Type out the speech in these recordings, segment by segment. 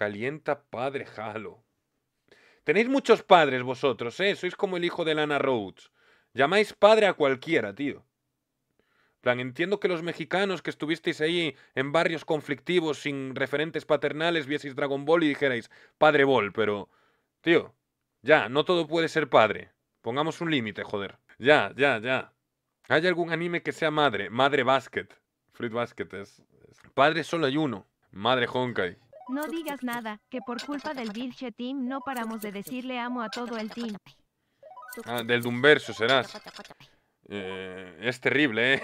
Calienta padre Jalo. Tenéis muchos padres vosotros, ¿eh? Sois como el hijo de Lana Rhodes. Llamáis padre a cualquiera, tío. plan, entiendo que los mexicanos que estuvisteis ahí en barrios conflictivos sin referentes paternales vieseis Dragon Ball y dijerais padre Ball, pero... Tío, ya, no todo puede ser padre. Pongamos un límite, joder. Ya, ya, ya. ¿Hay algún anime que sea madre? Madre Basket. Fruit Basket es... Padre solo hay uno. Madre Honkai. No digas nada, que por culpa del Virge Team no paramos de decirle amo a todo el team. Ah, del Dumverso serás. Eh, es terrible, ¿eh?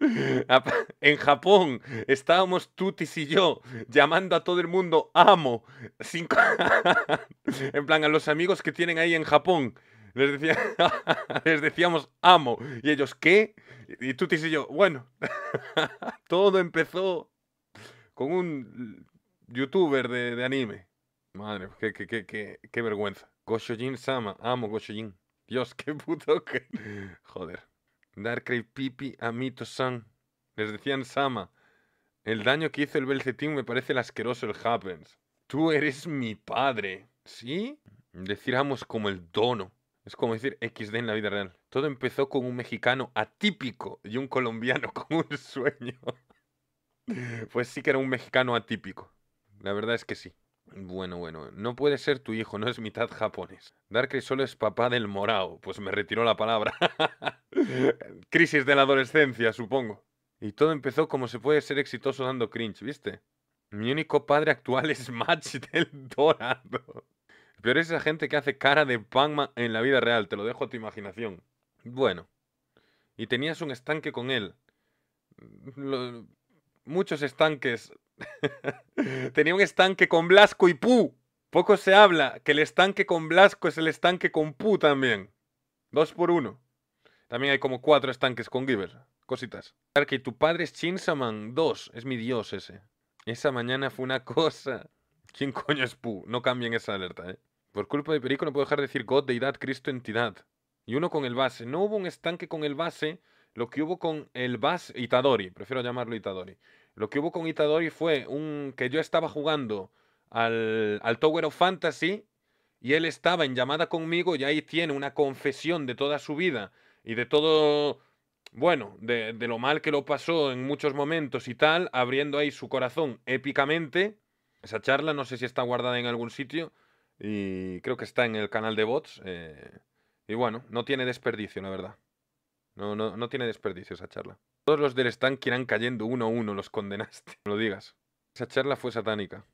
en Japón estábamos Tutis y yo llamando a todo el mundo amo. en plan, a los amigos que tienen ahí en Japón. Les, les decíamos amo. Y ellos, ¿qué? Y Tutis y yo, bueno. todo empezó con un youtuber de, anime. Madre, qué, vergüenza. Goshojin Sama, amo Goshojin. Dios, qué puto que. Joder. Darkrai Pipi Amito San. Les decían Sama. El daño que hizo el Belcetín me parece el asqueroso el Happens. Tú eres mi padre. ¿Sí? Decir amos como el dono. Es como decir XD en la vida real. Todo empezó con un mexicano atípico y un colombiano con un sueño. Pues sí que era un mexicano atípico. La verdad es que sí. Bueno, bueno, no puede ser tu hijo, no es mitad japonés. Darkry solo es papá del morao, pues me retiró la palabra. Crisis de la adolescencia, supongo. Y todo empezó como se puede ser exitoso dando cringe, ¿viste? Mi único padre actual es Match del Dorado. Pero es esa gente que hace cara de Pangma en la vida real, te lo dejo a tu imaginación. Bueno. Y tenías un estanque con él. Lo, muchos estanques. Tenía un estanque con Blasco y Pu. Poco se habla que el estanque con Blasco es el estanque con Pu también. Dos por uno. También hay como cuatro estanques con Giver. Cositas. Que tu padre es Chinsaman dos Es mi dios ese. Esa mañana fue una cosa. ¿Quién coño es Pu? No cambien esa alerta, ¿eh? Por culpa de Perico no puedo dejar de decir God, deidad, Cristo, entidad. Y uno con el base. No hubo un estanque con el base lo que hubo con el Bass Itadori, prefiero llamarlo Itadori. Lo que hubo con Itadori fue un que yo estaba jugando al, al Tower of Fantasy y él estaba en llamada conmigo y ahí tiene una confesión de toda su vida y de todo, bueno, de, lo mal que lo pasó en muchos momentos y tal, abriendo ahí su corazón épicamente. Esa charla no sé si está guardada en algún sitio y creo que está en el canal de bots. Eh, y bueno, no tiene desperdicio, la verdad. No, no, no tiene desperdicio esa charla. Todos los del stand que irán cayendo uno a uno, los condenaste. No lo digas. Esa charla fue satánica.